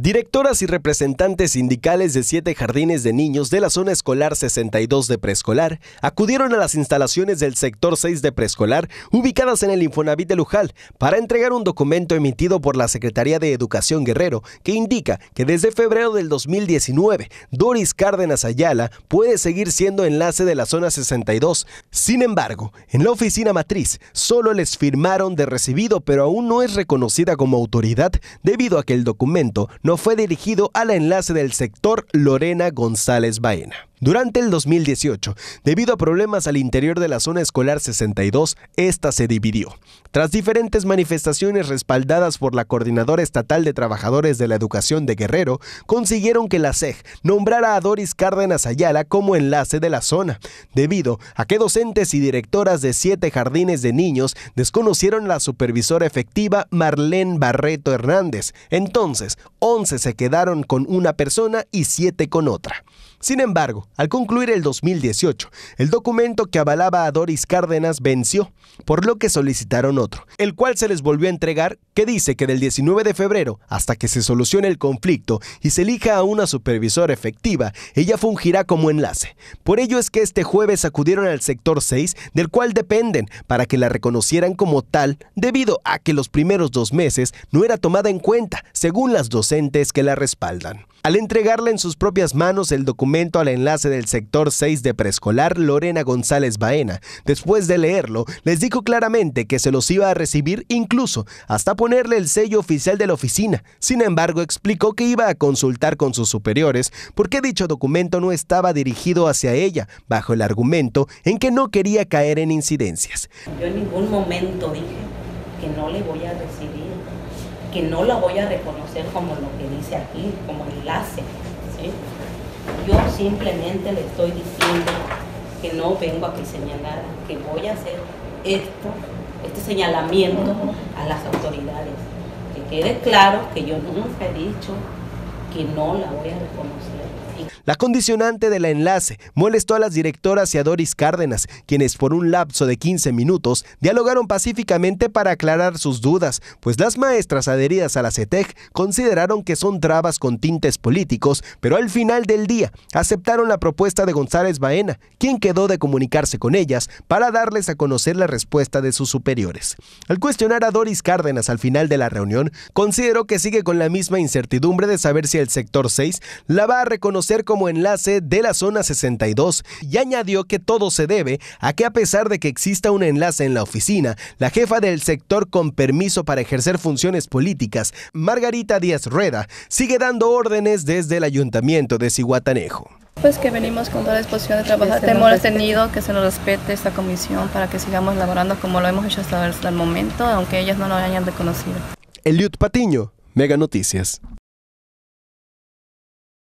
Directoras y representantes sindicales de siete jardines de niños de la zona escolar 62 de preescolar acudieron a las instalaciones del sector 6 de preescolar ubicadas en el Infonavit de Lujal para entregar un documento emitido por la Secretaría de Educación Guerrero que indica que desde febrero del 2019 Doris Cárdenas Ayala puede seguir siendo enlace de la zona 62. Sin embargo, en la oficina matriz solo les firmaron de recibido pero aún no es reconocida como autoridad debido a que el documento no fue dirigido al enlace del sector Lorena González Baena. Durante el 2018, debido a problemas al interior de la zona escolar 62, esta se dividió. Tras diferentes manifestaciones respaldadas por la Coordinadora Estatal de Trabajadores de la Educación de Guerrero, consiguieron que la SEG nombrara a Doris Cárdenas Ayala como enlace de la zona, debido a que docentes y directoras de siete jardines de niños desconocieron la supervisora efectiva Marlene Barreto Hernández. Entonces, 11 se quedaron con una persona y siete con otra. Sin embargo, al concluir el 2018, el documento que avalaba a Doris Cárdenas venció, por lo que solicitaron otro, el cual se les volvió a entregar, que dice que del 19 de febrero hasta que se solucione el conflicto y se elija a una supervisora efectiva, ella fungirá como enlace. Por ello es que este jueves acudieron al sector 6, del cual dependen, para que la reconocieran como tal, debido a que los primeros dos meses no era tomada en cuenta, según las docentes que la respaldan. Al entregarla en sus propias manos el documento, al enlace del sector 6 de preescolar Lorena González Baena. Después de leerlo, les dijo claramente que se los iba a recibir incluso hasta ponerle el sello oficial de la oficina. Sin embargo, explicó que iba a consultar con sus superiores porque dicho documento no estaba dirigido hacia ella, bajo el argumento en que no quería caer en incidencias. Yo en ningún momento dije que no le voy a recibir, que no la voy a reconocer como lo que dice aquí, como enlace. Yo simplemente le estoy diciendo que no vengo aquí señalada, que voy a hacer esto, este señalamiento a las autoridades. Que quede claro que yo nunca he dicho que no la voy a reconocer. La condicionante del enlace molestó a las directoras y a Doris Cárdenas, quienes por un lapso de 15 minutos dialogaron pacíficamente para aclarar sus dudas, pues las maestras adheridas a la CETEC consideraron que son trabas con tintes políticos, pero al final del día aceptaron la propuesta de González Baena, quien quedó de comunicarse con ellas para darles a conocer la respuesta de sus superiores. Al cuestionar a Doris Cárdenas al final de la reunión, consideró que sigue con la misma incertidumbre de saber si el sector 6 la va a reconocer enlace de la zona 62 y añadió que todo se debe a que a pesar de que exista un enlace en la oficina, la jefa del sector con permiso para ejercer funciones políticas, Margarita Díaz Rueda, sigue dando órdenes desde el ayuntamiento de Cihuatanejo. Pues que venimos con toda la disposición de trabajar. temor tenido que se nos respete esta comisión para que sigamos laborando como lo hemos hecho hasta el momento, aunque ellas no lo hayan reconocido. Eliud Patiño, Mega Noticias.